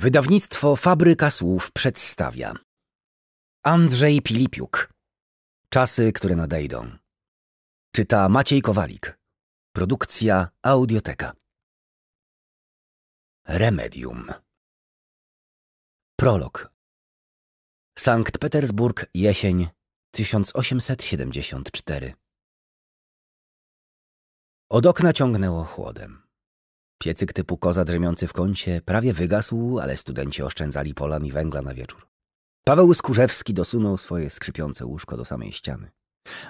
Wydawnictwo Fabryka Słów przedstawia Andrzej Pilipiuk Czasy, które nadejdą Czyta Maciej Kowalik Produkcja Audioteka Remedium Prolog Sankt Petersburg, jesień 1874 Od okna ciągnęło chłodem. Piecyk typu koza drzemiący w kącie prawie wygasł, ale studenci oszczędzali polan i węgla na wieczór. Paweł Skurzewski dosunął swoje skrzypiące łóżko do samej ściany.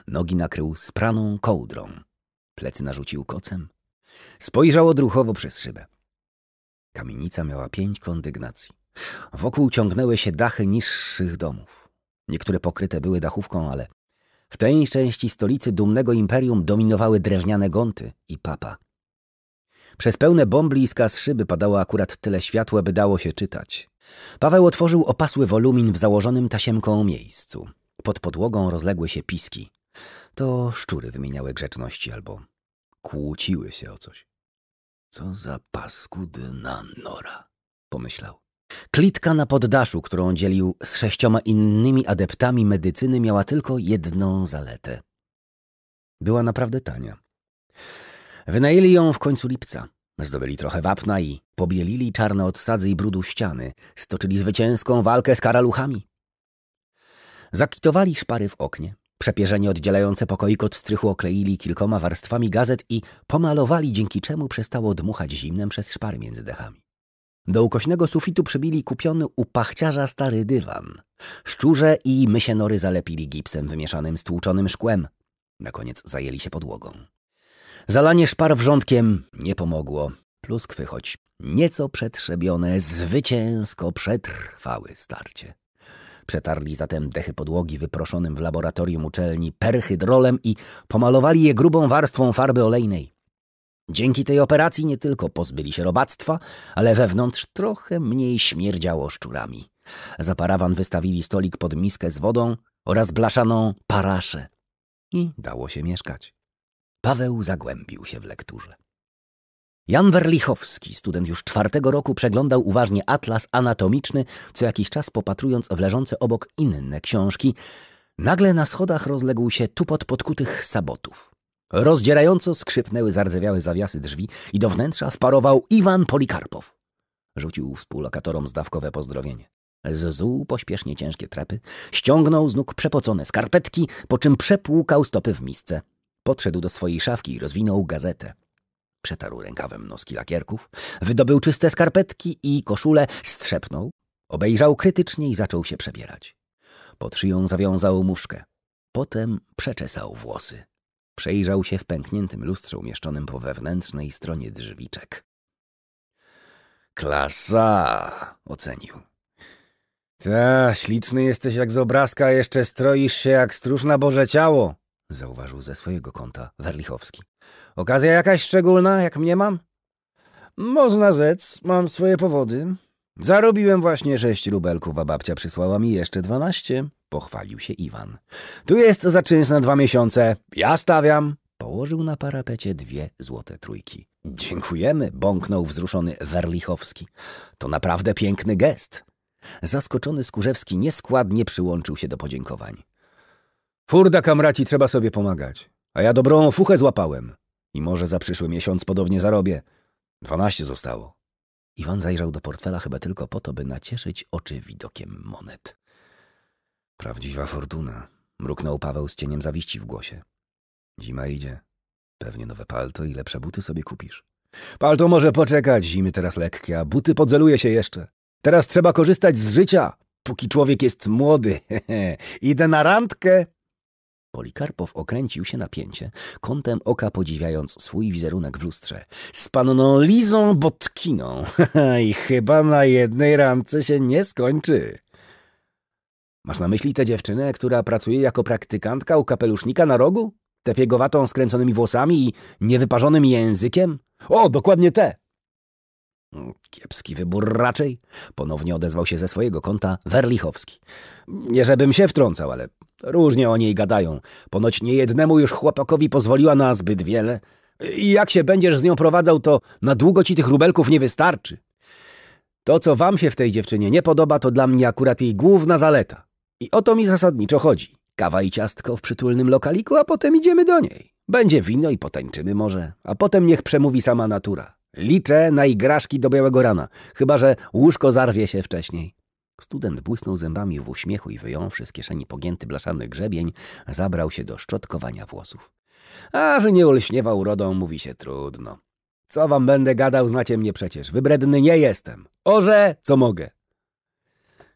Nogi nakrył spraną kołdrą. Plecy narzucił kocem. Spojrzał odruchowo przez szybę. Kamienica miała pięć kondygnacji. Wokół ciągnęły się dachy niższych domów. Niektóre pokryte były dachówką, ale w tej części stolicy dumnego imperium dominowały drewniane gonty i papa. Przez pełne bąbliska z szyby padało akurat tyle światła, by dało się czytać. Paweł otworzył opasły wolumin w założonym tasiemką miejscu. Pod podłogą rozległy się piski. To szczury wymieniały grzeczności albo kłóciły się o coś. Co za paskudna nora, pomyślał. Klitka na poddaszu, którą dzielił z sześcioma innymi adeptami medycyny, miała tylko jedną zaletę. Była naprawdę tania. Wynajęli ją w końcu lipca. Zdobyli trochę wapna i pobielili czarne od sadzy i brudu ściany. Stoczyli zwycięską walkę z karaluchami. Zakitowali szpary w oknie. Przepierzenie oddzielające pokoik od strychu okleili kilkoma warstwami gazet i pomalowali, dzięki czemu przestało dmuchać zimnem przez szpary między dechami. Do ukośnego sufitu przybili kupiony u pachciarza stary dywan. Szczurze i mysie nory zalepili gipsem wymieszanym z tłuczonym szkłem. Na koniec zajęli się podłogą. Zalanie szpar wrzątkiem nie pomogło. Pluskwy, choć nieco przetrzebione, zwycięsko przetrwały starcie. Przetarli zatem dechy podłogi wyproszonym w laboratorium uczelni perhydrolem i pomalowali je grubą warstwą farby olejnej. Dzięki tej operacji nie tylko pozbyli się robactwa, ale wewnątrz trochę mniej śmierdziało szczurami. Za parawan wystawili stolik pod miskę z wodą oraz blaszaną paraszę. I dało się mieszkać. Paweł zagłębił się w lekturze. Jan Werlichowski, student już czwartego roku, przeglądał uważnie atlas anatomiczny, co jakiś czas popatrując w leżące obok inne książki. Nagle na schodach rozległ się tupot podkutych sabotów. Rozdzierająco skrzypnęły zardzewiałe zawiasy drzwi i do wnętrza wparował Iwan Polikarpow. Rzucił współlokatorom zdawkowe pozdrowienie. Zzuł pośpiesznie ciężkie trepy, ściągnął z nóg przepocone skarpetki, po czym przepłukał stopy w misce. Podszedł do swojej szafki i rozwinął gazetę. Przetarł rękawem noski lakierków, wydobył czyste skarpetki i koszulę, strzepnął, obejrzał krytycznie i zaczął się przebierać. Pod szyją zawiązał muszkę. Potem przeczesał włosy. Przejrzał się w pękniętym lustrze umieszczonym po wewnętrznej stronie drzwiczek. Klasa! ocenił. Ta, śliczny jesteś jak z obrazka, jeszcze stroisz się jak stróż na Boże ciało zauważył ze swojego kąta Werlichowski. Okazja jakaś szczególna, jak mnie mam? Można rzec, mam swoje powody. Zarobiłem właśnie sześć rubelków, a babcia przysłała mi jeszcze dwanaście, pochwalił się Iwan. Tu jest za czynsz na dwa miesiące. Ja stawiam. Położył na parapecie dwie złote trójki. Dziękujemy, bąknął wzruszony Werlichowski. To naprawdę piękny gest. Zaskoczony Skurzewski nieskładnie przyłączył się do podziękowań. Furda kamraci, trzeba sobie pomagać. A ja dobrą fuchę złapałem. I może za przyszły miesiąc podobnie zarobię. Dwanaście zostało. Iwan zajrzał do portfela chyba tylko po to, by nacieszyć oczy widokiem monet. Prawdziwa fortuna, mruknął Paweł z cieniem zawiści w głosie. Zima idzie. Pewnie nowe palto i lepsze buty sobie kupisz. Palto może poczekać, zimy teraz lekkie, a buty podzeluje się jeszcze. Teraz trzeba korzystać z życia, póki człowiek jest młody. Idę na randkę. Polikarpow okręcił się na pięcie, kątem oka podziwiając swój wizerunek w lustrze. Z panną Lizą Botkiną. I chyba na jednej ramce się nie skończy. Masz na myśli tę dziewczynę, która pracuje jako praktykantka u kapelusznika na rogu? Tę piegowatą skręconymi włosami i niewyparzonym językiem? O, dokładnie te! Kiepski wybór raczej, ponownie odezwał się ze swojego konta Werlichowski. Nie żebym się wtrącał, ale Różnie o niej gadają. Ponoć niejednemu już chłopakowi pozwoliła na zbyt wiele. I jak się będziesz z nią prowadzał, to na długo ci tych rubelków nie wystarczy. To, co wam się w tej dziewczynie nie podoba, to dla mnie akurat jej główna zaleta. I o to mi zasadniczo chodzi. Kawa i ciastko w przytulnym lokaliku, a potem idziemy do niej. Będzie wino i potańczymy może, a potem niech przemówi sama natura. Liczę na igraszki do białego rana, chyba że łóżko zarwie się wcześniej. Student błysnął zębami w uśmiechu i wyjąwszy z kieszeni pogięty blaszany grzebień, zabrał się do szczotkowania włosów. A że nie olśniewa urodą, mówi się trudno. Co wam będę gadał, znacie mnie przecież. Wybredny nie jestem. Orze, co mogę.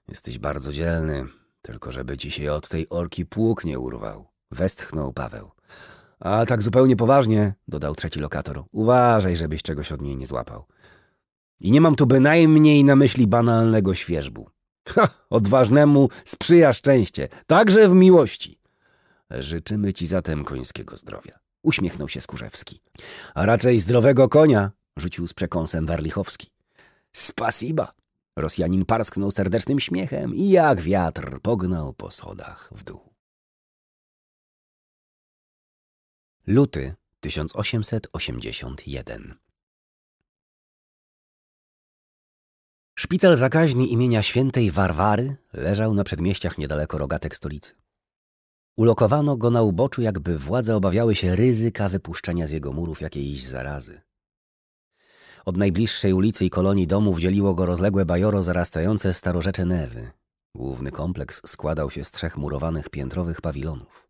Jesteś bardzo dzielny, tylko żeby ci się od tej orki pług nie urwał. Westchnął Paweł. A tak zupełnie poważnie, dodał trzeci lokator. Uważaj, żebyś czegoś od niej nie złapał. I nie mam tu bynajmniej na myśli banalnego świeżbu. Ha, odważnemu sprzyja szczęście, także w miłości. Życzymy ci zatem końskiego zdrowia. Uśmiechnął się Skurzewski. A raczej zdrowego konia, rzucił z przekąsem Warlichowski. Spasiba! Rosjanin parsknął serdecznym śmiechem i jak wiatr pognał po schodach w dół. Luty 1881 Szpital zakaźny imienia świętej Warwary leżał na przedmieściach niedaleko rogatek stolicy. Ulokowano go na uboczu, jakby władze obawiały się ryzyka wypuszczenia z jego murów jakiejś zarazy. Od najbliższej ulicy i kolonii domów dzieliło go rozległe bajoro zarastające starorzecze Newy. Główny kompleks składał się z trzech murowanych piętrowych pawilonów.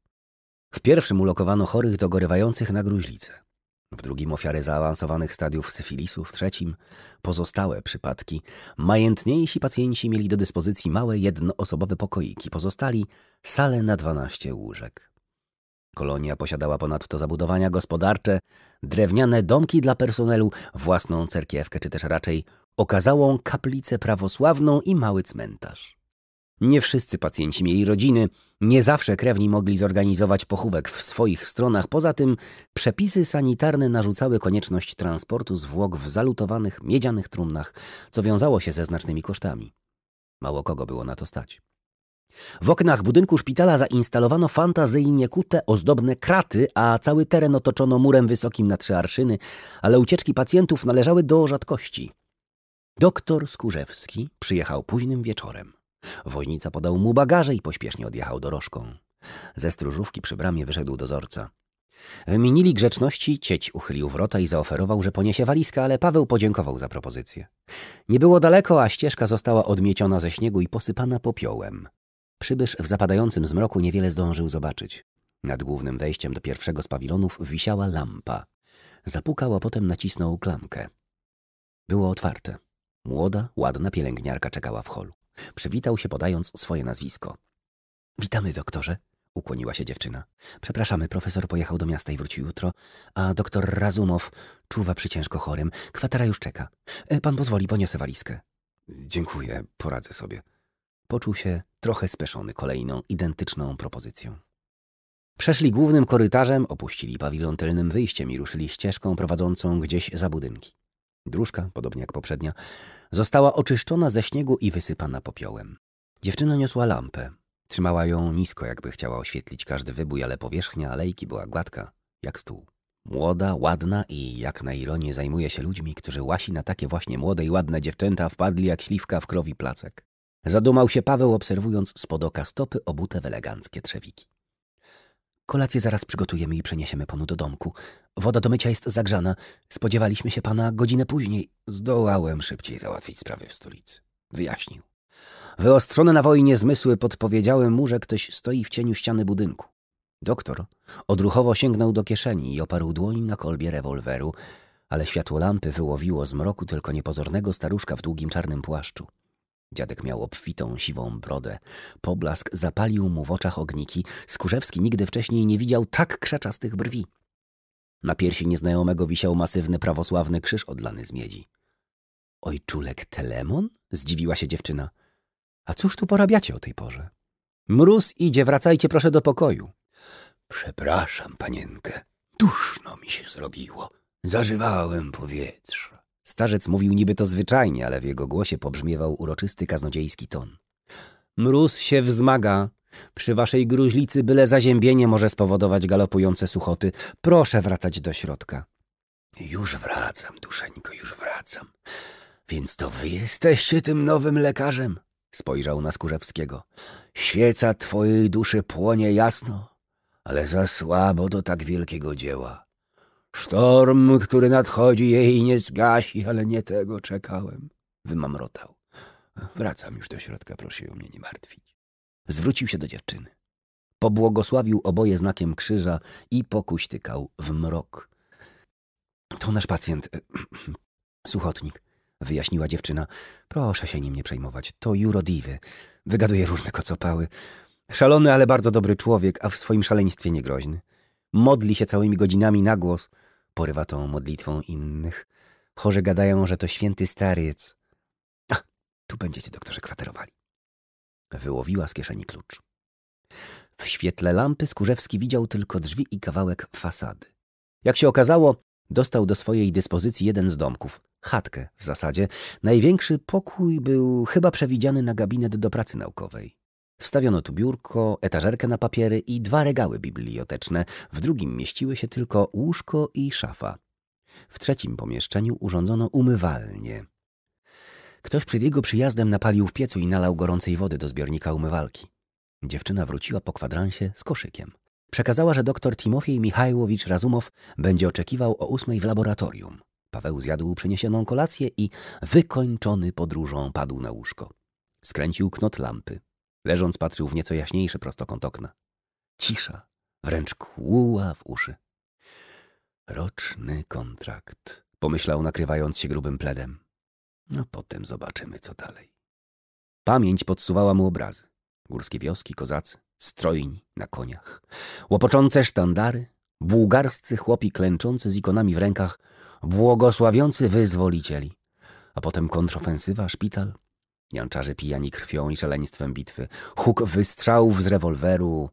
W pierwszym ulokowano chorych dogorywających na gruźlicę w drugim ofiary zaawansowanych stadiów syfilisu, w trzecim pozostałe przypadki. Majętniejsi pacjenci mieli do dyspozycji małe jednoosobowe pokoiki, pozostali sale na 12 łóżek. Kolonia posiadała ponadto zabudowania gospodarcze, drewniane domki dla personelu, własną cerkiewkę czy też raczej okazałą kaplicę prawosławną i mały cmentarz. Nie wszyscy pacjenci mieli rodziny, nie zawsze krewni mogli zorganizować pochówek w swoich stronach. Poza tym przepisy sanitarne narzucały konieczność transportu zwłok w zalutowanych, miedzianych trumnach, co wiązało się ze znacznymi kosztami. Mało kogo było na to stać. W oknach budynku szpitala zainstalowano fantazyjnie kute, ozdobne kraty, a cały teren otoczono murem wysokim na trzy arszyny, ale ucieczki pacjentów należały do rzadkości. Doktor Skurzewski przyjechał późnym wieczorem. Woźnica podał mu bagaże i pośpiesznie odjechał dorożką. Ze stróżówki przy bramie wyszedł dozorca. Wymienili grzeczności, cieć uchylił wrota i zaoferował, że poniesie walizkę, ale Paweł podziękował za propozycję. Nie było daleko, a ścieżka została odmieciona ze śniegu i posypana popiołem. Przybysz w zapadającym zmroku niewiele zdążył zobaczyć. Nad głównym wejściem do pierwszego z pawilonów wisiała lampa. Zapukał, a potem nacisnął klamkę. Było otwarte. Młoda, ładna pielęgniarka czekała w holu. Przywitał się podając swoje nazwisko. Witamy, doktorze, ukłoniła się dziewczyna. Przepraszamy, profesor pojechał do miasta i wróci jutro, a doktor Razumow czuwa przy ciężko chorym. Kwatera już czeka. E, pan pozwoli, poniosę walizkę. Dziękuję, poradzę sobie. Poczuł się trochę speszony kolejną identyczną propozycją. Przeszli głównym korytarzem, opuścili pawilon tylnym wyjściem i ruszyli ścieżką prowadzącą gdzieś za budynki. Dróżka, podobnie jak poprzednia, została oczyszczona ze śniegu i wysypana popiołem. Dziewczyna niosła lampę. Trzymała ją nisko, jakby chciała oświetlić każdy wybój, ale powierzchnia alejki była gładka, jak stół. Młoda, ładna i jak na ironię zajmuje się ludźmi, którzy łasi na takie właśnie młode i ładne dziewczęta wpadli jak śliwka w krowi placek. Zadumał się Paweł, obserwując spod oka stopy obute w eleganckie trzewiki. Kolację zaraz przygotujemy i przeniesiemy panu do domku. Woda do mycia jest zagrzana. Spodziewaliśmy się pana godzinę później. Zdołałem szybciej załatwić sprawy w stolicy. Wyjaśnił. Wyostrzone na wojnie zmysły podpowiedziały mu, że ktoś stoi w cieniu ściany budynku. Doktor odruchowo sięgnął do kieszeni i oparł dłoń na kolbie rewolweru, ale światło lampy wyłowiło z mroku tylko niepozornego staruszka w długim czarnym płaszczu. Dziadek miał obfitą, siwą brodę. Poblask zapalił mu w oczach ogniki. Skurzewski nigdy wcześniej nie widział tak krzaczastych brwi. Na piersi nieznajomego wisiał masywny prawosławny krzyż odlany z miedzi. Ojczulek Telemon? Zdziwiła się dziewczyna. A cóż tu porabiacie o tej porze? Mróz idzie, wracajcie proszę do pokoju. Przepraszam, panienkę. Duszno mi się zrobiło. Zażywałem powietrza. Starzec mówił niby to zwyczajnie, ale w jego głosie pobrzmiewał uroczysty kaznodziejski ton. Mróz się wzmaga. Przy waszej gruźlicy byle zaziębienie może spowodować galopujące suchoty. Proszę wracać do środka. Już wracam, duszeńko, już wracam. Więc to wy jesteście tym nowym lekarzem? Spojrzał na Skórzewskiego. Świeca twojej duszy płonie jasno, ale za słabo do tak wielkiego dzieła. Sztorm, który nadchodzi, jej nie zgasi, ale nie tego czekałem. Wymamrotał. Wracam już do środka, proszę o mnie nie martwić. Zwrócił się do dziewczyny. Pobłogosławił oboje znakiem krzyża i pokuśtykał w mrok. To nasz pacjent, e, suchotnik, wyjaśniła dziewczyna. Proszę się nim nie przejmować, to jurodiwy. Wygaduje różne kocopały. Szalony, ale bardzo dobry człowiek, a w swoim szaleństwie niegroźny. Modli się całymi godzinami na głos – porywa tą modlitwą innych. Chorzy gadają, że to święty staryc. A, tu będziecie, doktorze, kwaterowali. Wyłowiła z kieszeni klucz. W świetle lampy Skurzewski widział tylko drzwi i kawałek fasady. Jak się okazało, dostał do swojej dyspozycji jeden z domków, chatkę w zasadzie. Największy pokój był chyba przewidziany na gabinet do pracy naukowej. Wstawiono tu biurko, etażerkę na papiery i dwa regały biblioteczne. W drugim mieściły się tylko łóżko i szafa. W trzecim pomieszczeniu urządzono umywalnię. Ktoś przed jego przyjazdem napalił w piecu i nalał gorącej wody do zbiornika umywalki. Dziewczyna wróciła po kwadransie z koszykiem. Przekazała, że doktor Timofiej Michajłowicz Razumow będzie oczekiwał o ósmej w laboratorium. Paweł zjadł przyniesioną kolację i wykończony podróżą padł na łóżko. Skręcił knot lampy. Leżąc patrzył w nieco jaśniejszy prostokąt okna. Cisza, wręcz kłuła w uszy. Roczny kontrakt, pomyślał nakrywając się grubym pledem. No potem zobaczymy, co dalej. Pamięć podsuwała mu obrazy. Górskie wioski, kozacy, strojni na koniach, łopoczące sztandary, bułgarscy chłopi klęczący z ikonami w rękach, błogosławiący wyzwolicieli. A potem kontrofensywa, szpital, Janczarze pijani krwią i szaleństwem bitwy. Huk wystrzałów z rewolweru.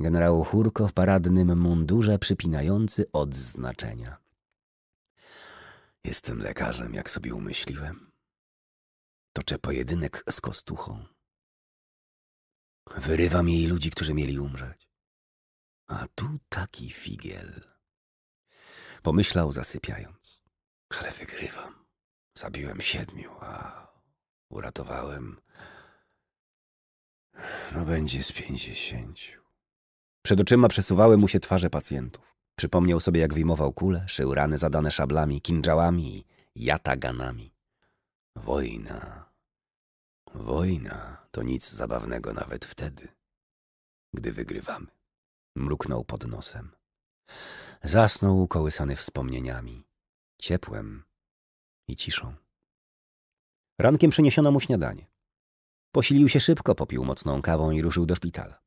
Generał Hurko w paradnym mundurze przypinający odznaczenia. Jestem lekarzem, jak sobie umyśliłem. Toczę pojedynek z kostuchą. Wyrywam jej ludzi, którzy mieli umrzeć. A tu taki figiel. Pomyślał zasypiając. Ale wygrywam. Zabiłem siedmiu, a uratowałem. No będzie z pięćdziesięciu. Przed oczyma przesuwały mu się twarze pacjentów. Przypomniał sobie, jak wyjmował kule, szył rany zadane szablami, kindżałami i jataganami. Wojna. Wojna to nic zabawnego nawet wtedy, gdy wygrywamy. Mruknął pod nosem. Zasnął ukołysany wspomnieniami, ciepłem i ciszą. Rankiem przyniesiono mu śniadanie. Posilił się szybko, popił mocną kawą i ruszył do szpitala.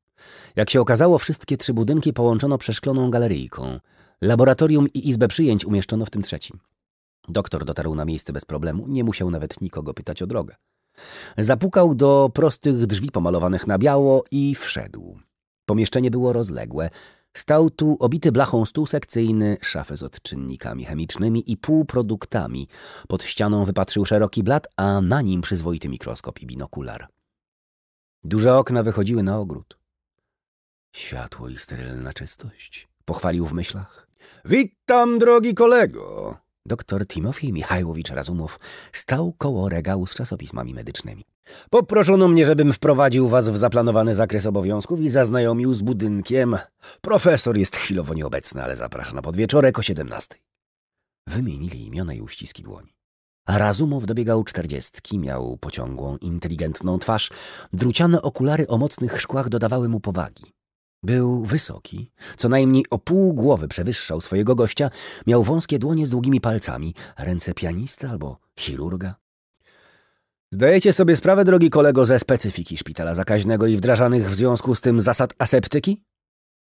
Jak się okazało, wszystkie trzy budynki połączono przeszkloną galeryjką. Laboratorium i izbę przyjęć umieszczono w tym trzecim. Doktor dotarł na miejsce bez problemu, nie musiał nawet nikogo pytać o drogę. Zapukał do prostych drzwi pomalowanych na biało i wszedł. Pomieszczenie było rozległe, Stał tu obity blachą stół sekcyjny, szafę z odczynnikami chemicznymi i półproduktami. Pod ścianą wypatrzył szeroki blat, a na nim przyzwoity mikroskop i binokular. Duże okna wychodziły na ogród. Światło i sterylna czystość, pochwalił w myślach. Witam, drogi kolego, Doktor Timofij Michajłowicz Razumów stał koło regału z czasopismami medycznymi. Poproszono mnie, żebym wprowadził was w zaplanowany zakres obowiązków i zaznajomił z budynkiem. Profesor jest chwilowo nieobecny, ale zaprasza na podwieczorek o 17. Wymienili imiona i uściski dłoni. Razumow dobiegał czterdziestki, miał pociągłą, inteligentną twarz. Druciane okulary o mocnych szkłach dodawały mu powagi. Był wysoki, co najmniej o pół głowy przewyższał swojego gościa, miał wąskie dłonie z długimi palcami, ręce pianista albo chirurga. Zdajecie sobie sprawę, drogi kolego, ze specyfiki szpitala zakaźnego i wdrażanych w związku z tym zasad aseptyki?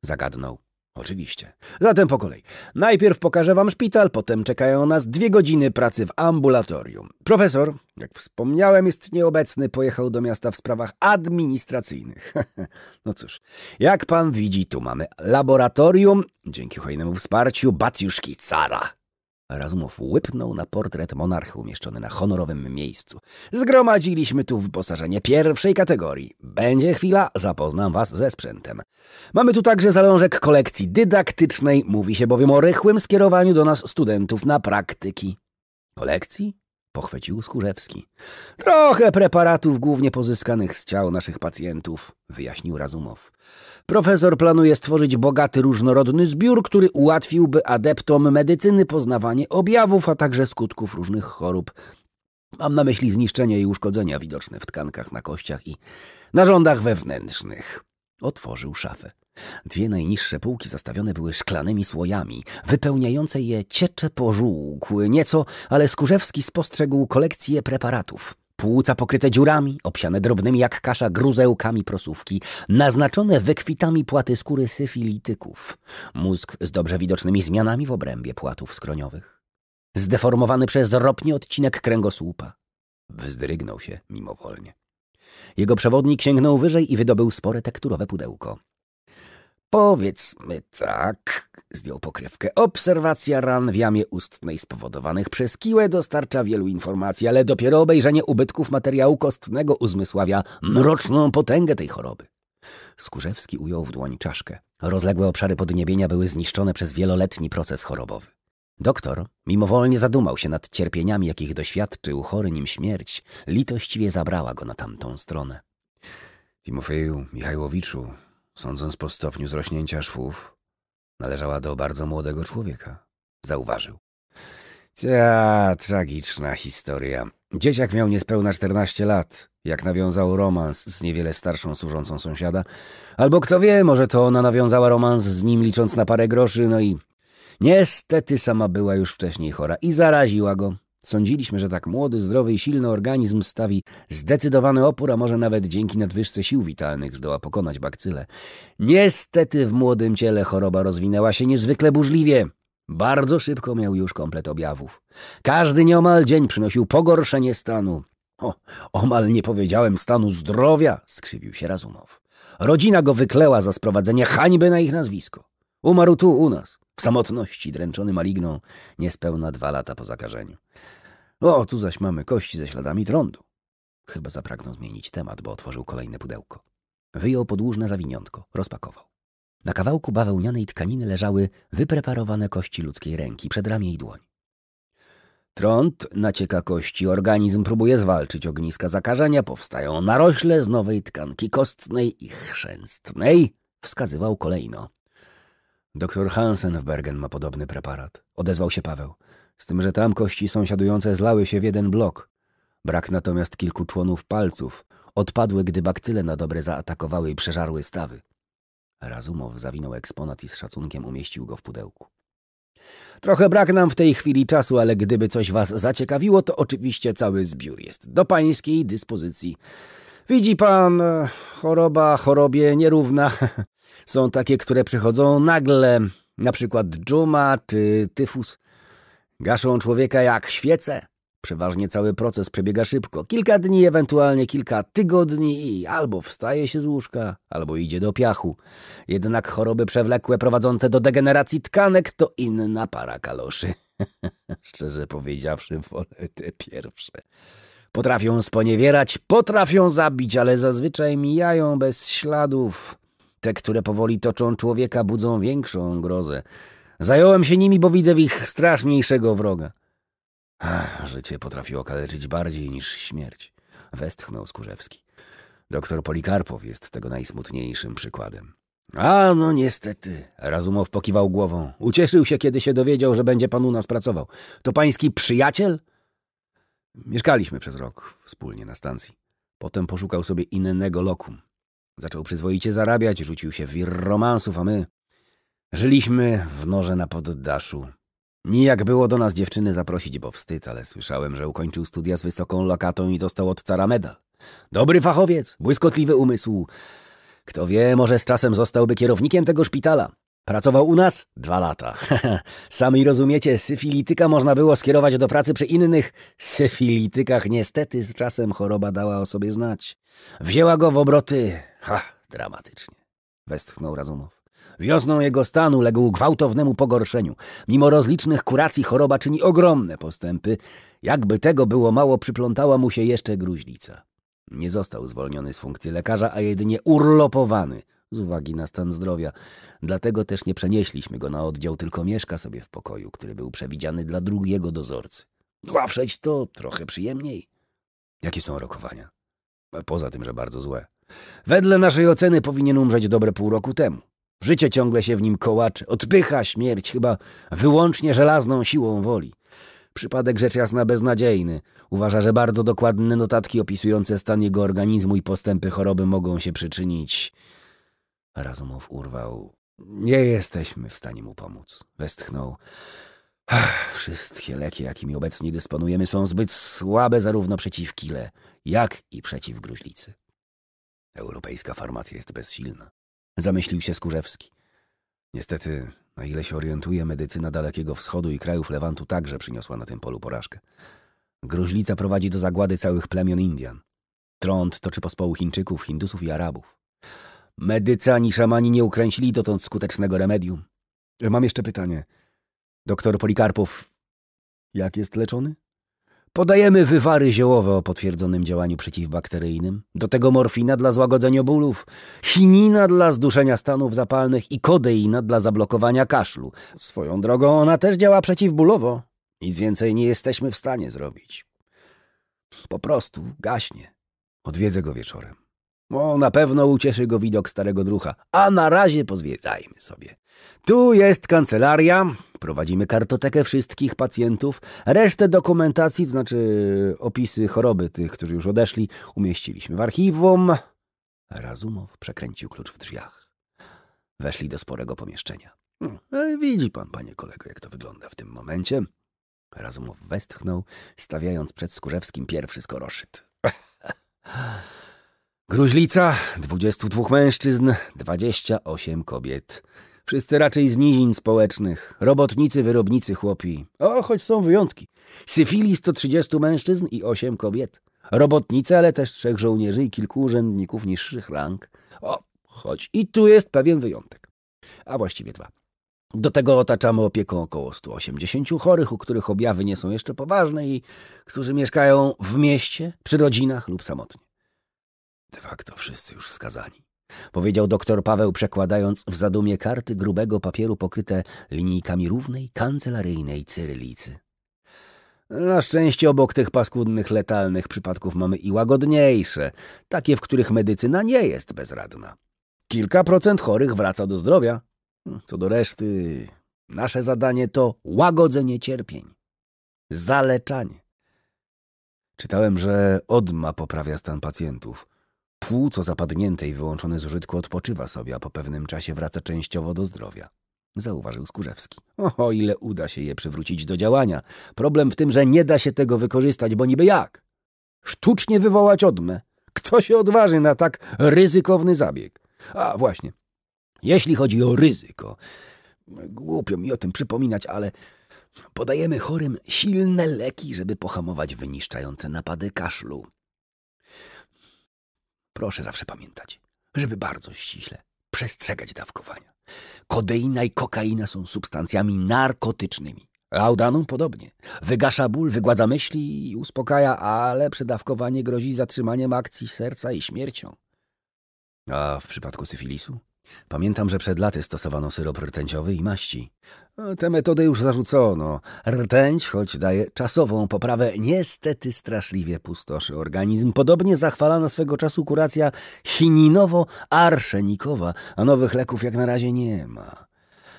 Zagadnął. Oczywiście. Zatem po kolei. Najpierw pokażę wam szpital, potem czekają nas dwie godziny pracy w ambulatorium. Profesor, jak wspomniałem, jest nieobecny, pojechał do miasta w sprawach administracyjnych. no cóż, jak pan widzi, tu mamy laboratorium, dzięki hojnemu wsparciu, Batiuszki Cara. Razumow łypnął na portret monarchy umieszczony na honorowym miejscu. Zgromadziliśmy tu wyposażenie pierwszej kategorii. Będzie chwila, zapoznam was ze sprzętem. Mamy tu także zalążek kolekcji dydaktycznej, mówi się bowiem o rychłym skierowaniu do nas studentów na praktyki. Kolekcji? pochwycił Skórzewski. Trochę preparatów głównie pozyskanych z ciał naszych pacjentów, wyjaśnił Razumow. Profesor planuje stworzyć bogaty, różnorodny zbiór, który ułatwiłby adeptom medycyny poznawanie objawów, a także skutków różnych chorób. Mam na myśli zniszczenia i uszkodzenia widoczne w tkankach na kościach i narządach wewnętrznych. Otworzył szafę. Dwie najniższe półki zastawione były szklanymi słojami, wypełniające je ciecze pożółkły nieco, ale Skurzewski spostrzegł kolekcję preparatów. Płuca pokryte dziurami, obsiane drobnymi jak kasza gruzełkami prosówki, naznaczone wykwitami płaty skóry syfilityków. Mózg z dobrze widocznymi zmianami w obrębie płatów skroniowych. Zdeformowany przez ropnie odcinek kręgosłupa. Wzdrygnął się mimowolnie. Jego przewodnik sięgnął wyżej i wydobył spore tekturowe pudełko. Powiedzmy tak, zdjął pokrywkę. Obserwacja ran w jamie ustnej spowodowanych przez kiłę dostarcza wielu informacji, ale dopiero obejrzenie ubytków materiału kostnego uzmysławia mroczną potęgę tej choroby. Skurzewski ujął w dłoń czaszkę. Rozległe obszary podniebienia były zniszczone przez wieloletni proces chorobowy. Doktor mimowolnie zadumał się nad cierpieniami, jakich doświadczył chory nim śmierć. Litościwie zabrała go na tamtą stronę. Timofeju Michajłowiczu, sądząc po stopniu zrośnięcia szwów, należała do bardzo młodego człowieka. Zauważył. Ta tragiczna historia. Dzieciak miał niespełna 14 lat, jak nawiązał romans z niewiele starszą służącą sąsiada. Albo kto wie, może to ona nawiązała romans z nim licząc na parę groszy, no i... Niestety sama była już wcześniej chora i zaraziła go. Sądziliśmy, że tak młody, zdrowy i silny organizm stawi zdecydowany opór, a może nawet dzięki nadwyżce sił witalnych zdoła pokonać bakcyle. Niestety w młodym ciele choroba rozwinęła się niezwykle burzliwie. Bardzo szybko miał już komplet objawów. Każdy nieomal dzień przynosił pogorszenie stanu. O, omal nie powiedziałem stanu zdrowia, skrzywił się Razumow. Rodzina go wykleła za sprowadzenie hańby na ich nazwisko. Umarł tu u nas, w samotności, dręczony maligną, niespełna dwa lata po zakażeniu. O, tu zaś mamy kości ze śladami trądu. Chyba zapragnął zmienić temat, bo otworzył kolejne pudełko. Wyjął podłużne zawiniątko, rozpakował. Na kawałku bawełnianej tkaniny leżały wypreparowane kości ludzkiej ręki, przed ramię i dłoń. Trąd nacieka kości, organizm próbuje zwalczyć ogniska zakażenia, powstają narośle z nowej tkanki kostnej i chrzęstnej, wskazywał kolejno. Doktor Hansen w Bergen ma podobny preparat, odezwał się Paweł z tym, że tam kości sąsiadujące zlały się w jeden blok. Brak natomiast kilku członów palców. Odpadły, gdy baktyle na dobre zaatakowały i przeżarły stawy. Razumow zawinął eksponat i z szacunkiem umieścił go w pudełku. Trochę brak nam w tej chwili czasu, ale gdyby coś was zaciekawiło, to oczywiście cały zbiór jest do pańskiej dyspozycji. Widzi pan, choroba chorobie nierówna. Są takie, które przychodzą nagle, na przykład dżuma czy tyfus. Gaszą człowieka jak świece. Przeważnie cały proces przebiega szybko. Kilka dni, ewentualnie kilka tygodni i albo wstaje się z łóżka, albo idzie do piachu. Jednak choroby przewlekłe prowadzące do degeneracji tkanek to inna para kaloszy. Szczerze powiedziawszy, wolę te pierwsze. Potrafią sponiewierać, potrafią zabić, ale zazwyczaj mijają bez śladów. Te, które powoli toczą człowieka, budzą większą grozę. Zająłem się nimi, bo widzę w ich straszniejszego wroga. Ach, życie potrafiło kaleczyć bardziej niż śmierć. Westchnął Skurzewski. Doktor Polikarpow jest tego najsmutniejszym przykładem. A no niestety, Razumow pokiwał głową. Ucieszył się, kiedy się dowiedział, że będzie pan u nas pracował. To pański przyjaciel? Mieszkaliśmy przez rok wspólnie na stacji. Potem poszukał sobie innego lokum. Zaczął przyzwoicie zarabiać, rzucił się w wir romansów, a my... Żyliśmy w noże na poddaszu. Nijak było do nas dziewczyny zaprosić, bo wstyd, ale słyszałem, że ukończył studia z wysoką lokatą i dostał od cara medal. Dobry fachowiec, błyskotliwy umysł. Kto wie, może z czasem zostałby kierownikiem tego szpitala. Pracował u nas dwa lata. Sami rozumiecie, syfilityka można było skierować do pracy przy innych syfilitykach. Niestety z czasem choroba dała o sobie znać. Wzięła go w obroty. Ha, dramatycznie. Westchnął Razumow. Wiosną jego stanu legł gwałtownemu pogorszeniu. Mimo rozlicznych kuracji choroba czyni ogromne postępy. Jakby tego było mało, przyplątała mu się jeszcze gruźlica. Nie został zwolniony z funkcji lekarza, a jedynie urlopowany z uwagi na stan zdrowia. Dlatego też nie przenieśliśmy go na oddział, tylko mieszka sobie w pokoju, który był przewidziany dla drugiego dozorcy. Zawszeć to trochę przyjemniej. Jakie są rokowania? Poza tym, że bardzo złe. Wedle naszej oceny powinien umrzeć dobre pół roku temu. Życie ciągle się w nim kołaczy, odpycha śmierć chyba wyłącznie żelazną siłą woli. Przypadek rzecz jasna beznadziejny. Uważa, że bardzo dokładne notatki opisujące stan jego organizmu i postępy choroby mogą się przyczynić. Razumów urwał. Nie jesteśmy w stanie mu pomóc. Westchnął. Ach, wszystkie leki, jakimi obecnie dysponujemy, są zbyt słabe zarówno przeciw kile, jak i przeciw gruźlicy. Europejska farmacja jest bezsilna. Zamyślił się Skurzewski. Niestety, na ile się orientuje, medycyna Dalekiego Wschodu i krajów Lewantu także przyniosła na tym polu porażkę. Gruźlica prowadzi do zagłady całych plemion Indian. Trąd toczy pospołu Chińczyków, Hindusów i Arabów. Medycy ani szamani nie ukręcili dotąd skutecznego remedium. E, mam jeszcze pytanie. Doktor Polikarpow, jak jest leczony? Podajemy wywary ziołowe o potwierdzonym działaniu przeciwbakteryjnym, do tego morfina dla złagodzenia bólów, chinina dla zduszenia stanów zapalnych i kodeina dla zablokowania kaszlu. Swoją drogą ona też działa przeciwbólowo. Nic więcej nie jesteśmy w stanie zrobić. Po prostu gaśnie. Odwiedzę go wieczorem. O, na pewno ucieszy go widok starego drucha. A na razie pozwiedzajmy sobie. Tu jest kancelaria, prowadzimy kartotekę wszystkich pacjentów, resztę dokumentacji, znaczy opisy choroby tych, którzy już odeszli, umieściliśmy w archiwum. Razumow przekręcił klucz w drzwiach. Weszli do sporego pomieszczenia. No, e, widzi pan, panie kolego, jak to wygląda w tym momencie. Razumow westchnął, stawiając przed Skurzewskim pierwszy skoroszyt. Gruźlica, 22 mężczyzn, 28 kobiet. Wszyscy raczej z nizin społecznych. Robotnicy, wyrobnicy, chłopi. O, choć są wyjątki. Syfilis to 30 mężczyzn i 8 kobiet. Robotnicy, ale też trzech żołnierzy i kilku urzędników niższych rang. O, choć i tu jest pewien wyjątek. A właściwie dwa. Do tego otaczamy opieką około 180 chorych, u których objawy nie są jeszcze poważne i którzy mieszkają w mieście, przy rodzinach lub samotnie. De facto wszyscy już skazani. Powiedział doktor Paweł, przekładając w zadumie karty grubego papieru pokryte linijkami równej, kancelaryjnej cyrylicy. Na szczęście obok tych paskudnych, letalnych przypadków mamy i łagodniejsze, takie, w których medycyna nie jest bezradna. Kilka procent chorych wraca do zdrowia. Co do reszty, nasze zadanie to łagodzenie cierpień. Zaleczanie. Czytałem, że odma poprawia stan pacjentów. Płuco zapadnięte i wyłączone z użytku odpoczywa sobie, a po pewnym czasie wraca częściowo do zdrowia. Zauważył Skurzewski. O, ile uda się je przywrócić do działania. Problem w tym, że nie da się tego wykorzystać, bo niby jak? Sztucznie wywołać odmę. Kto się odważy na tak ryzykowny zabieg? A właśnie, jeśli chodzi o ryzyko, głupio mi o tym przypominać, ale podajemy chorym silne leki, żeby pohamować wyniszczające napady kaszlu. Proszę zawsze pamiętać, żeby bardzo ściśle przestrzegać dawkowania. Kodeina i kokaina są substancjami narkotycznymi. Laudanum podobnie. Wygasza ból, wygładza myśli i uspokaja, ale przedawkowanie grozi zatrzymaniem akcji serca i śmiercią. A w przypadku syfilisu? Pamiętam, że przed laty stosowano syrop rtęciowy i maści. Te metody już zarzucono. Rtęć, choć daje czasową poprawę, niestety straszliwie pustoszy organizm. Podobnie zachwalana swego czasu kuracja chininowo-arszenikowa, a nowych leków jak na razie nie ma.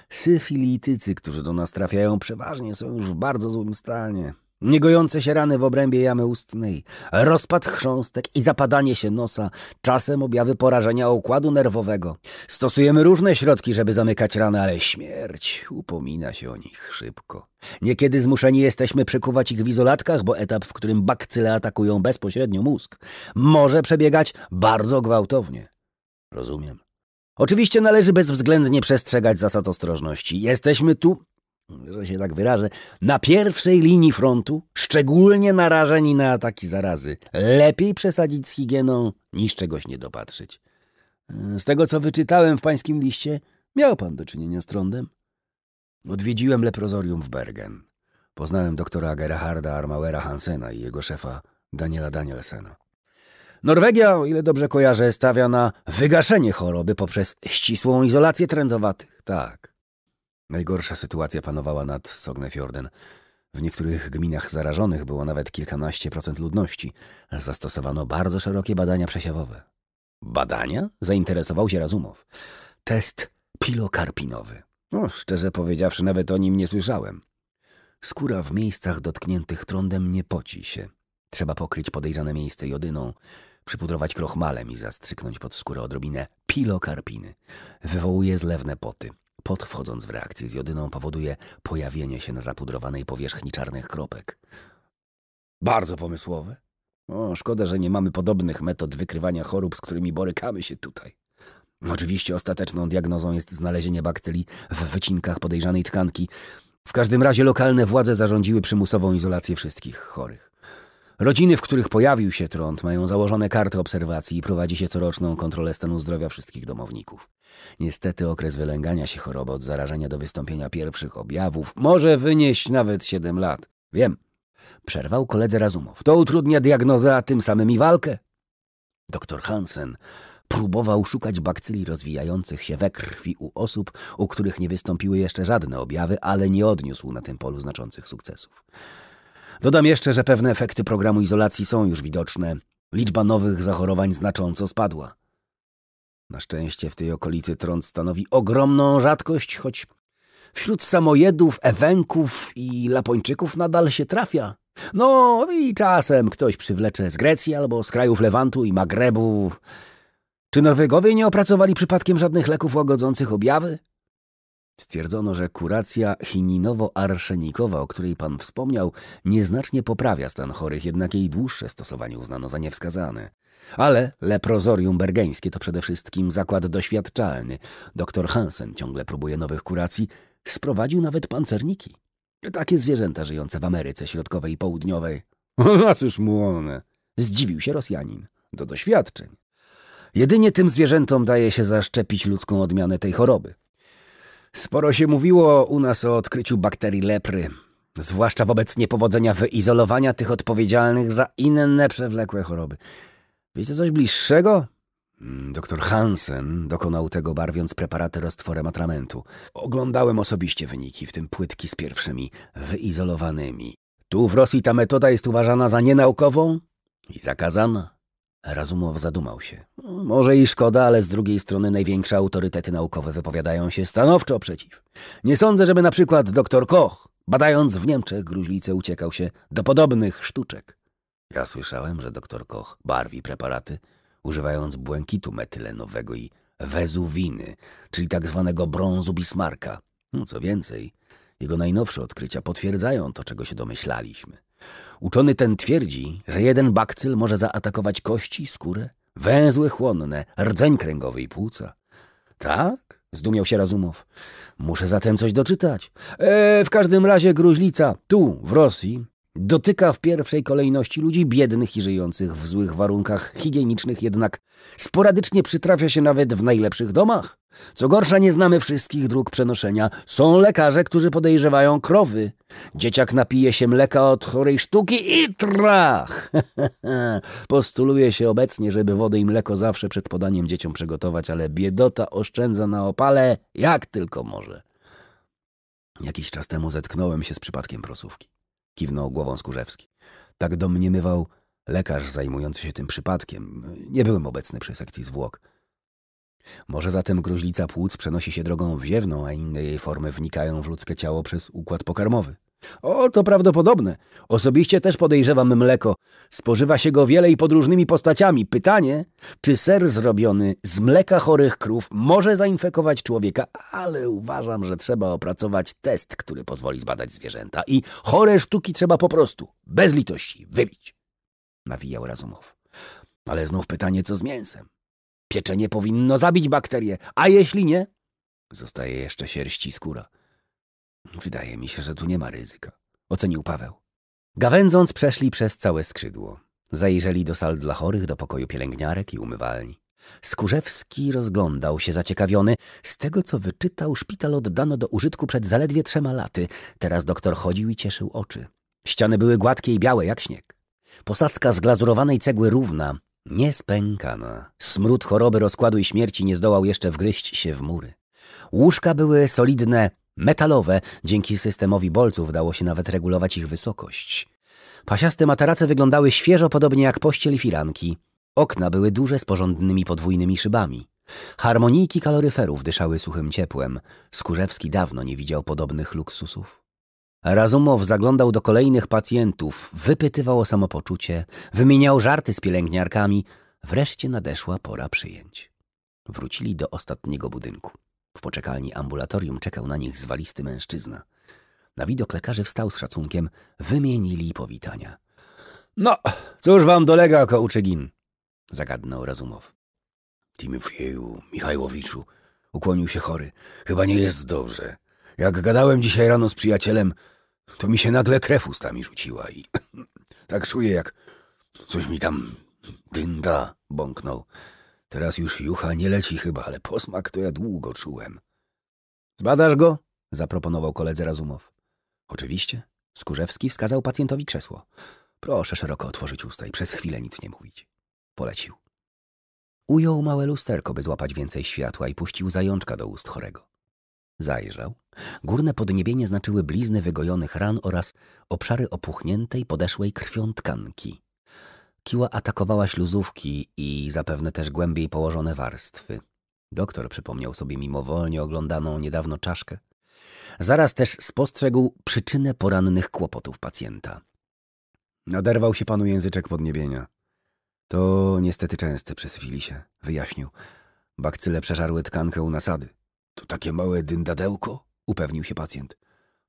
Syfilitycy, którzy do nas trafiają, przeważnie są już w bardzo złym stanie. Niegojące się rany w obrębie jamy ustnej, rozpad chrząstek i zapadanie się nosa, czasem objawy porażenia układu nerwowego. Stosujemy różne środki, żeby zamykać rany, ale śmierć upomina się o nich szybko. Niekiedy zmuszeni jesteśmy przekuwać ich w izolatkach, bo etap, w którym bakcyle atakują bezpośrednio mózg, może przebiegać bardzo gwałtownie. Rozumiem. Oczywiście należy bezwzględnie przestrzegać zasad ostrożności. Jesteśmy tu że się tak wyrażę, na pierwszej linii frontu, szczególnie narażeni na ataki zarazy. Lepiej przesadzić z higieną, niż czegoś nie dopatrzyć. E, z tego, co wyczytałem w pańskim liście, miał pan do czynienia z trądem. Odwiedziłem leprozorium w Bergen. Poznałem doktora Gerharda Armauera Hansena i jego szefa Daniela Danielsena. Norwegia, o ile dobrze kojarzę, stawia na wygaszenie choroby poprzez ścisłą izolację trendowatych. Tak. Najgorsza sytuacja panowała nad Sognefjorden. W niektórych gminach zarażonych było nawet kilkanaście procent ludności. Zastosowano bardzo szerokie badania przesiewowe. Badania? Zainteresował się Razumow. Test pilokarpinowy. No, szczerze powiedziawszy, nawet o nim nie słyszałem. Skóra w miejscach dotkniętych trądem nie poci się. Trzeba pokryć podejrzane miejsce jodyną, przypudrować krochmalem i zastrzyknąć pod skórę odrobinę pilokarpiny. Wywołuje zlewne poty. Pot wchodząc w reakcję z jodyną powoduje pojawienie się na zapudrowanej powierzchni czarnych kropek. Bardzo pomysłowe. O, szkoda, że nie mamy podobnych metod wykrywania chorób, z którymi borykamy się tutaj. Oczywiście ostateczną diagnozą jest znalezienie bakterii w wycinkach podejrzanej tkanki. W każdym razie lokalne władze zarządziły przymusową izolację wszystkich chorych. Rodziny, w których pojawił się trąd, mają założone karty obserwacji i prowadzi się coroczną kontrolę stanu zdrowia wszystkich domowników. Niestety okres wylęgania się choroby od zarażenia do wystąpienia pierwszych objawów może wynieść nawet 7 lat. Wiem. Przerwał koledze Razumow. To utrudnia diagnozę, a tym samym i walkę. Doktor Hansen próbował szukać bakcyli rozwijających się we krwi u osób, u których nie wystąpiły jeszcze żadne objawy, ale nie odniósł na tym polu znaczących sukcesów. Dodam jeszcze, że pewne efekty programu izolacji są już widoczne. Liczba nowych zachorowań znacząco spadła. Na szczęście w tej okolicy trąd stanowi ogromną rzadkość, choć wśród samojedów, ewenków i lapończyków nadal się trafia. No i czasem ktoś przywlecze z Grecji albo z krajów Lewantu i Magrebu. Czy Norwegowie nie opracowali przypadkiem żadnych leków łagodzących objawy? Stwierdzono, że kuracja chininowo-arszenikowa, o której pan wspomniał, nieznacznie poprawia stan chorych, jednak jej dłuższe stosowanie uznano za niewskazane. Ale leprozorium bergeńskie to przede wszystkim zakład doświadczalny. Doktor Hansen ciągle próbuje nowych kuracji, sprowadził nawet pancerniki. Takie zwierzęta żyjące w Ameryce Środkowej i Południowej. A cóż mu one? Zdziwił się Rosjanin. Do doświadczeń. Jedynie tym zwierzętom daje się zaszczepić ludzką odmianę tej choroby. Sporo się mówiło u nas o odkryciu bakterii lepry, zwłaszcza wobec niepowodzenia wyizolowania tych odpowiedzialnych za inne przewlekłe choroby. Wiecie coś bliższego? Hmm, doktor Hansen dokonał tego barwiąc preparaty roztworem atramentu. Oglądałem osobiście wyniki, w tym płytki z pierwszymi wyizolowanymi. Tu w Rosji ta metoda jest uważana za nienaukową i zakazana. Razumow zadumał się. No, może i szkoda, ale z drugiej strony największe autorytety naukowe wypowiadają się stanowczo przeciw. Nie sądzę, żeby na przykład dr Koch, badając w Niemczech gruźlicę, uciekał się do podobnych sztuczek. Ja słyszałem, że dr Koch barwi preparaty, używając błękitu metylenowego i wezuwiny, czyli tak zwanego brązu Bismarka. No, co więcej, jego najnowsze odkrycia potwierdzają to, czego się domyślaliśmy. Uczony ten twierdzi, że jeden bakcyl może zaatakować kości, skórę, węzły chłonne, rdzeń kręgowy i płuca. Tak? Zdumiał się Razumow. Muszę zatem coś doczytać. E, w każdym razie gruźlica tu, w Rosji, Dotyka w pierwszej kolejności ludzi biednych i żyjących w złych warunkach higienicznych, jednak sporadycznie przytrafia się nawet w najlepszych domach. Co gorsza, nie znamy wszystkich dróg przenoszenia. Są lekarze, którzy podejrzewają krowy. Dzieciak napije się mleka od chorej sztuki i trach! Postuluje się obecnie, żeby wodę i mleko zawsze przed podaniem dzieciom przygotować, ale biedota oszczędza na opale jak tylko może. Jakiś czas temu zetknąłem się z przypadkiem prosówki. Kiwnął głową Skurzewski. Tak domniemywał lekarz zajmujący się tym przypadkiem. Nie byłem obecny przy sekcji zwłok. Może zatem gruźlica płuc przenosi się drogą wziewną, a inne jej formy wnikają w ludzkie ciało przez układ pokarmowy. O, to prawdopodobne. Osobiście też podejrzewam mleko. Spożywa się go wiele i podróżnymi postaciami. Pytanie, czy ser zrobiony z mleka chorych krów może zainfekować człowieka, ale uważam, że trzeba opracować test, który pozwoli zbadać zwierzęta i chore sztuki trzeba po prostu, bez litości, wybić. Nawijał Razumow. Ale znów pytanie, co z mięsem? Pieczenie powinno zabić bakterie, a jeśli nie? Zostaje jeszcze sierść i skóra. Wydaje mi się, że tu nie ma ryzyka, ocenił Paweł. Gawędząc przeszli przez całe skrzydło. Zajrzeli do sal dla chorych, do pokoju pielęgniarek i umywalni. Skurzewski rozglądał się zaciekawiony. Z tego, co wyczytał, szpital oddano do użytku przed zaledwie trzema laty. Teraz doktor chodził i cieszył oczy. Ściany były gładkie i białe jak śnieg. Posadzka z glazurowanej cegły równa, niespękana. Smród choroby, rozkładu i śmierci nie zdołał jeszcze wgryźć się w mury. Łóżka były solidne, metalowe, dzięki systemowi bolców dało się nawet regulować ich wysokość. Pasiaste materace wyglądały świeżo podobnie jak pościel i firanki. Okna były duże z porządnymi podwójnymi szybami. Harmonijki kaloryferów dyszały suchym ciepłem. Skurzewski dawno nie widział podobnych luksusów. Razumow zaglądał do kolejnych pacjentów, wypytywał o samopoczucie, wymieniał żarty z pielęgniarkami. Wreszcie nadeszła pora przyjęć. Wrócili do ostatniego budynku. W poczekalni ambulatorium czekał na nich zwalisty mężczyzna. Na widok lekarzy wstał z szacunkiem, wymienili powitania. No, cóż wam dolega, Kołczygin? zagadnął Razumow. Timofieju, Michajłowiczu, ukłonił się chory. Chyba nie jest dobrze. Jak gadałem dzisiaj rano z przyjacielem, to mi się nagle krew ustami rzuciła i tak czuję, jak coś mi tam dynda bąknął. Teraz już jucha nie leci chyba, ale posmak to ja długo czułem. Zbadasz go? zaproponował koledze Razumow. Oczywiście. Skurzewski wskazał pacjentowi krzesło. Proszę szeroko otworzyć usta i przez chwilę nic nie mówić. Polecił. Ujął małe lusterko, by złapać więcej światła i puścił zajączka do ust chorego. Zajrzał. Górne podniebienie znaczyły blizny wygojonych ran oraz obszary opuchniętej, podeszłej krwią tkanki. Kiła atakowała śluzówki i zapewne też głębiej położone warstwy. Doktor przypomniał sobie mimowolnie oglądaną niedawno czaszkę. Zaraz też spostrzegł przyczynę porannych kłopotów pacjenta. Oderwał się panu języczek podniebienia. To niestety częste przy się. wyjaśnił. Bakcyle przeżarły tkankę u nasady. To takie małe dyndadełko? Upewnił się pacjent.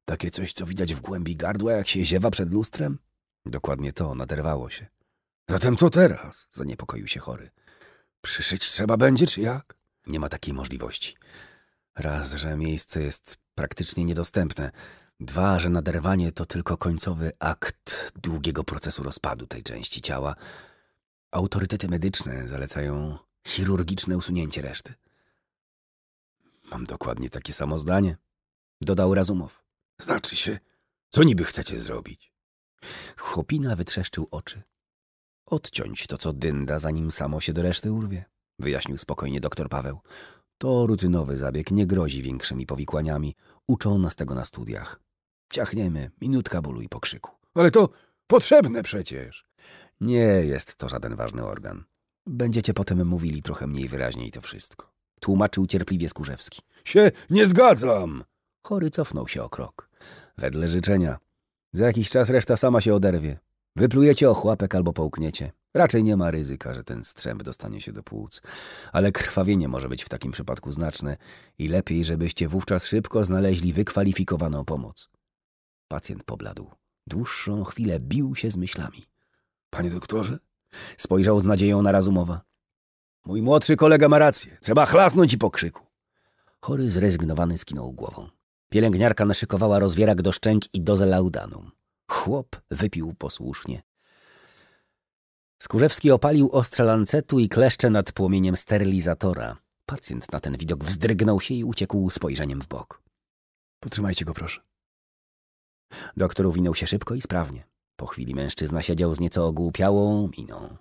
Takie coś, co widać w głębi gardła, jak się ziewa przed lustrem? Dokładnie to, naderwało się. Zatem co teraz? Zaniepokoił się chory. Przyszyć trzeba będzie, czy jak? Nie ma takiej możliwości. Raz, że miejsce jest praktycznie niedostępne. Dwa, że naderwanie to tylko końcowy akt długiego procesu rozpadu tej części ciała. Autorytety medyczne zalecają chirurgiczne usunięcie reszty. Mam dokładnie takie samo zdanie, dodał Razumow. Znaczy się, co niby chcecie zrobić? Chłopina wytrzeszczył oczy, Odciąć to, co dynda, zanim samo się do reszty urwie, wyjaśnił spokojnie doktor Paweł. To rutynowy zabieg, nie grozi większymi powikłaniami. Uczą nas tego na studiach. Ciachniemy, minutka bólu i pokrzyku. Ale to potrzebne przecież. Nie jest to żaden ważny organ. Będziecie potem mówili trochę mniej wyraźniej to wszystko. Tłumaczył cierpliwie Skurzewski. Się nie zgadzam! Chory cofnął się o krok. Wedle życzenia. Za jakiś czas reszta sama się oderwie. Wyplujecie ochłapek albo połkniecie. Raczej nie ma ryzyka, że ten strzęp dostanie się do płuc. Ale krwawienie może być w takim przypadku znaczne i lepiej, żebyście wówczas szybko znaleźli wykwalifikowaną pomoc. Pacjent pobladł. Dłuższą chwilę bił się z myślami. Panie doktorze? Spojrzał z nadzieją na razumowa. Mój młodszy kolega ma rację. Trzeba chlasnąć i po krzyku. Chory zrezygnowany skinął głową. Pielęgniarka naszykowała rozwierak do szczęk i dozę laudanum. Chłop wypił posłusznie. Skórzewski opalił ostrze lancetu i kleszcze nad płomieniem sterylizatora. Pacjent na ten widok wzdrygnął się i uciekł spojrzeniem w bok. Potrzymajcie go, proszę. Doktor uwinął się szybko i sprawnie. Po chwili mężczyzna siedział z nieco ogłupiałą miną.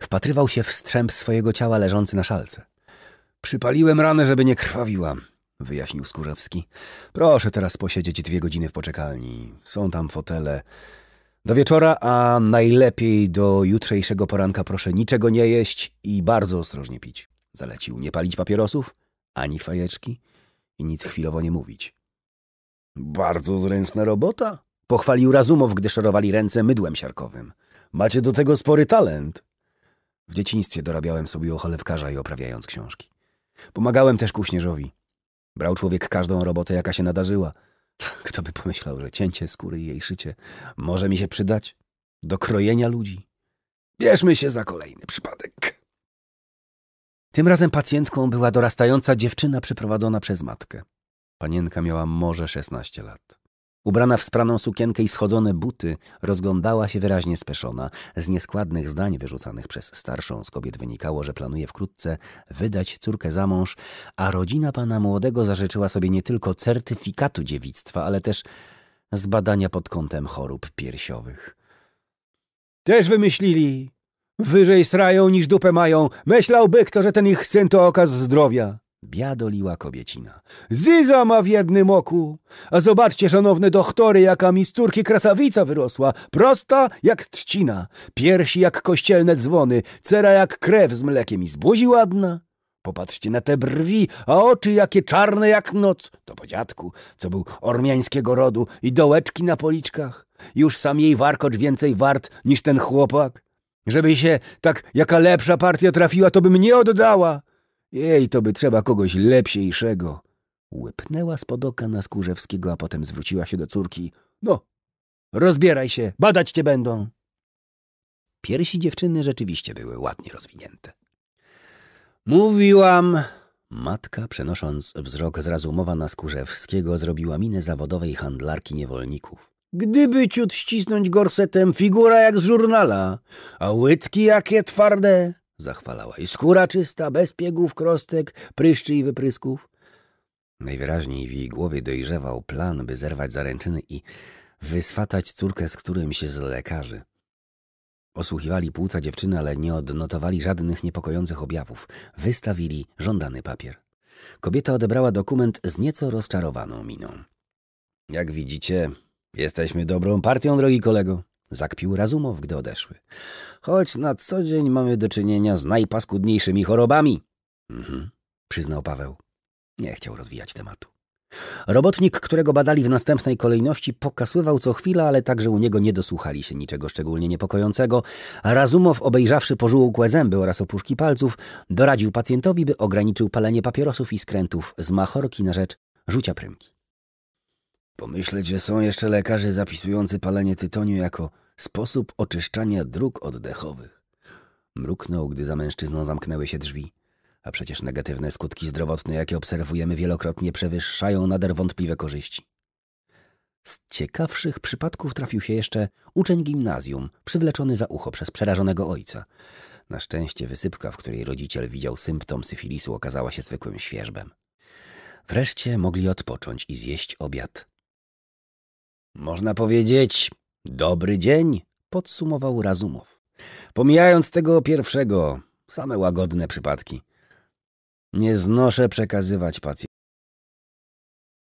Wpatrywał się w strzęp swojego ciała leżący na szalce. Przypaliłem ranę, żeby nie krwawiła wyjaśnił Skurzewski. Proszę teraz posiedzieć dwie godziny w poczekalni. Są tam fotele. Do wieczora, a najlepiej do jutrzejszego poranka proszę niczego nie jeść i bardzo ostrożnie pić. Zalecił nie palić papierosów, ani fajeczki i nic chwilowo nie mówić. Bardzo zręczna robota, pochwalił Razumow, gdy szorowali ręce mydłem siarkowym. Macie do tego spory talent. W dzieciństwie dorabiałem sobie ocholewkarza i oprawiając książki. Pomagałem też Kuśnierzowi. Brał człowiek każdą robotę, jaka się nadarzyła. Kto by pomyślał, że cięcie skóry i jej szycie może mi się przydać do krojenia ludzi? Bierzmy się za kolejny przypadek. Tym razem pacjentką była dorastająca dziewczyna przyprowadzona przez matkę. Panienka miała może 16 lat. Ubrana w spraną sukienkę i schodzone buty, rozglądała się wyraźnie speszona. Z nieskładnych zdań wyrzucanych przez starszą z kobiet wynikało, że planuje wkrótce wydać córkę za mąż, a rodzina pana młodego zażyczyła sobie nie tylko certyfikatu dziewictwa, ale też zbadania pod kątem chorób piersiowych. Też wymyślili! Wyżej srają niż dupę mają. Myślałby kto, że ten ich syn to okaz zdrowia. Biadoliła kobiecina. Zyza ma w jednym oku! A zobaczcie, szanowne doktory, jaka mi z córki krasawica wyrosła! Prosta jak trcina, piersi jak kościelne dzwony, cera jak krew z mlekiem i z buzi ładna. Popatrzcie na te brwi, a oczy jakie czarne jak noc. To po dziadku, co był ormiańskiego rodu i dołeczki na policzkach. Już sam jej warkocz więcej wart niż ten chłopak. Żeby się tak jaka lepsza partia trafiła, to by mnie oddała. Jej, to by trzeba kogoś lepsiejszego. Łypnęła spod oka na Skórzewskiego, a potem zwróciła się do córki. No, rozbieraj się, badać cię będą. Piersi dziewczyny rzeczywiście były ładnie rozwinięte. Mówiłam, Matka, przenosząc wzrok z razumowa na Skórzewskiego, zrobiła minę zawodowej handlarki niewolników. Gdyby ciut ścisnąć gorsetem, figura jak z żurnala, a łydki jakie twarde zachwalała. I skóra czysta, bez piegów, krostek, pryszczy i wyprysków. Najwyraźniej w jej głowie dojrzewał plan, by zerwać zaręczyny i wyswatać córkę z którymś z lekarzy. Osłuchiwali płuca dziewczyny, ale nie odnotowali żadnych niepokojących objawów. Wystawili żądany papier. Kobieta odebrała dokument z nieco rozczarowaną miną. Jak widzicie, jesteśmy dobrą partią, drogi kolego. Zakpił Razumow, gdy odeszły. Choć na co dzień mamy do czynienia z najpaskudniejszymi chorobami. Mhm, przyznał Paweł. Nie chciał rozwijać tematu. Robotnik, którego badali w następnej kolejności, pokasływał co chwila, ale także u niego nie dosłuchali się niczego szczególnie niepokojącego. Razumow, obejrzawszy pożółkłe zęby oraz opuszki palców, doradził pacjentowi, by ograniczył palenie papierosów i skrętów z machorki na rzecz rzucia prymki. Pomyśleć, że są jeszcze lekarze zapisujący palenie tytoniu jako sposób oczyszczania dróg oddechowych. Mruknął, gdy za mężczyzną zamknęły się drzwi. A przecież negatywne skutki zdrowotne, jakie obserwujemy, wielokrotnie przewyższają nader wątpliwe korzyści. Z ciekawszych przypadków trafił się jeszcze uczeń gimnazjum, przywleczony za ucho przez przerażonego ojca. Na szczęście wysypka, w której rodziciel widział symptom syfilisu, okazała się zwykłym świeżbem. Wreszcie mogli odpocząć i zjeść obiad. Można powiedzieć, Dobry dzień, podsumował Razumow. Pomijając tego pierwszego, same łagodne przypadki. Nie znoszę przekazywać pacjentów.